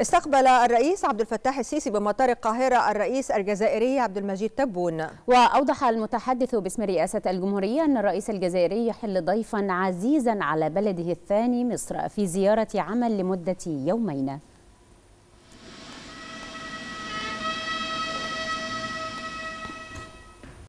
استقبل الرئيس عبد الفتاح السيسي بمطار القاهرة الرئيس الجزائري عبد المجيد تبون وأوضح المتحدث باسم رئاسة الجمهورية أن الرئيس الجزائري يحل ضيفا عزيزا على بلده الثاني مصر في زيارة عمل لمدة يومين